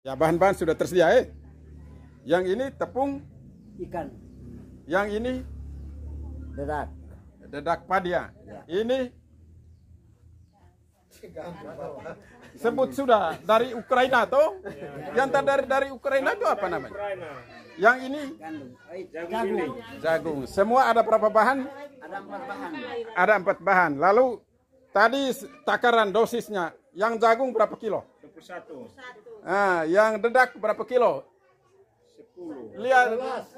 Ya bahan-bahan sudah tersedia eh. Yang ini tepung ikan. Yang ini dedak. Dedak padi Ya. Ini sebut sudah dari Ukraina toh? Yang dari dari Ukraina itu apa namanya? Ukraina. Yang ini eh, jagung. Jagung. Semua ada berapa bahan? Ada empat bahan. Ada empat bahan. Lalu tadi takaran dosisnya yang jagung berapa kilo? 21. Nah, yang dedak berapa kilo? 10. Lihat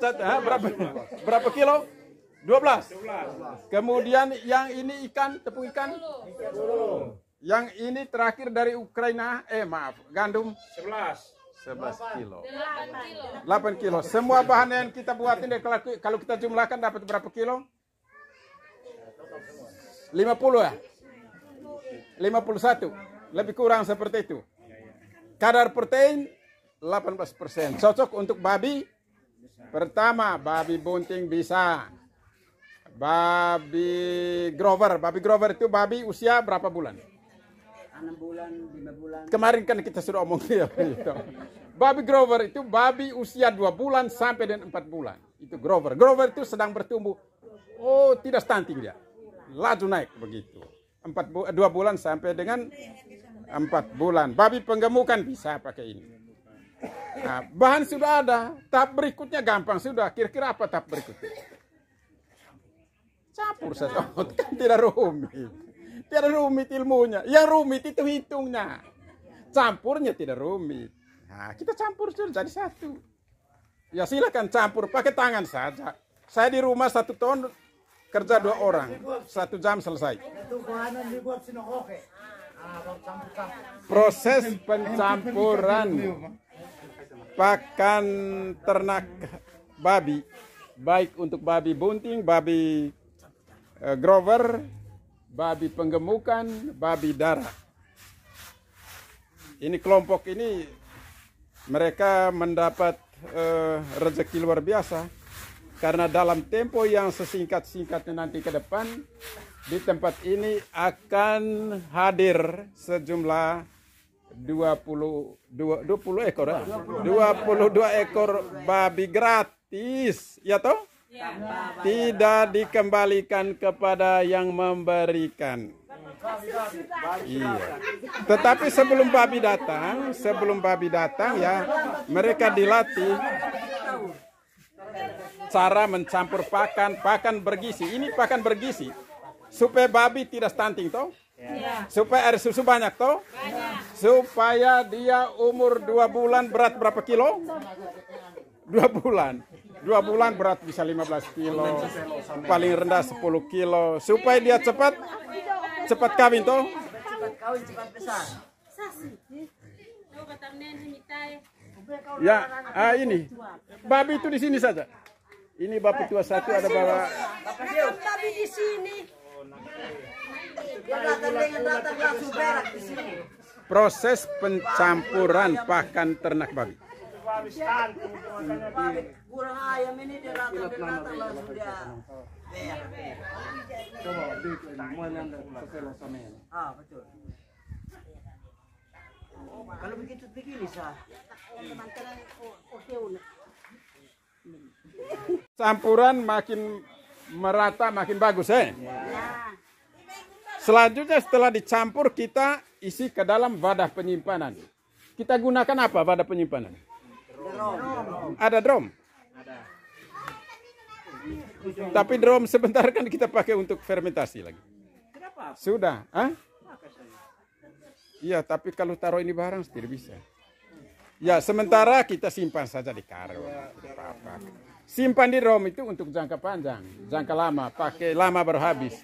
Set, ha, ah, berapa berapa kilo? 12. 12. Kemudian yang ini ikan, tepung ikan? 10. Yang ini terakhir dari Ukraina, eh maaf, gandum? 11. 11 kilo. 8 kilo. 8 kilo. Semua bahan yang kita buat ini kalau, kalau kita jumlahkan dapat berapa kilo? 50 ya? 51. Lebih kurang seperti itu. Kadar protein 18%. Cocok untuk babi? Pertama, babi bunting bisa. Babi grover. Babi grover itu babi usia berapa bulan? 6 bulan, 5 bulan. Kemarin kan kita sudah omong dia. Gitu. babi grover itu babi usia 2 bulan sampai dengan 4 bulan. Itu grover. Grover itu sedang bertumbuh. Oh, tidak stunting dia. Laju naik begitu. 4 bu 2 bulan sampai dengan empat bulan. Babi penggemukan bisa pakai ini. Nah, bahan sudah ada. Tahap berikutnya gampang sudah. Kira-kira apa tahap berikutnya? Campur saja. kan tidak rumit. Tidak rumit ilmunya. Yang rumit itu hitungnya. Campurnya tidak rumit. Nah, kita campur sudah jadi satu. Ya silakan campur pakai tangan saja. Saya di rumah satu tahun kerja dua orang. Satu jam selesai proses pencampuran pakan ternak babi baik untuk babi bunting, babi uh, grover, babi penggemukan, babi darah. Ini kelompok ini mereka mendapat uh, rezeki luar biasa karena dalam tempo yang sesingkat-singkatnya nanti ke depan di tempat ini akan hadir sejumlah 20 20, 20 ekor ya? Eh? 22 ekor babi gratis ya toh ya. tidak dikembalikan kepada yang memberikan iya tetapi sebelum babi datang sebelum babi datang ya mereka dilatih cara mencampur pakan pakan bergisi ini pakan bergisi. Supaya babi tidak stunting toh? Ya. Supaya air susu banyak toh? Banyak. Supaya dia umur dua bulan berat berapa kilo? Dua bulan. Dua bulan berat bisa 15 kilo. Paling rendah 10 kilo. Supaya dia cepat cepat kawin toh? Ya, ah ini. Babi itu di sini saja. Ini babi tua satu ada bapak. Babi di sini. Proses pencampuran pakan ternak babi. Campuran makin merata makin bagus eh. Selanjutnya setelah dicampur kita isi ke dalam wadah penyimpanan. Kita gunakan apa wadah penyimpanan? Drum. Ada drum? Ada. Tapi drum sebentar kan kita pakai untuk fermentasi lagi. Kenapa? Sudah. ah? Iya, tapi kalau taruh ini barang tidak bisa. Ya, sementara kita simpan saja di karung. Simpan di rom itu untuk jangka panjang, jangka lama, pakai lama baru habis.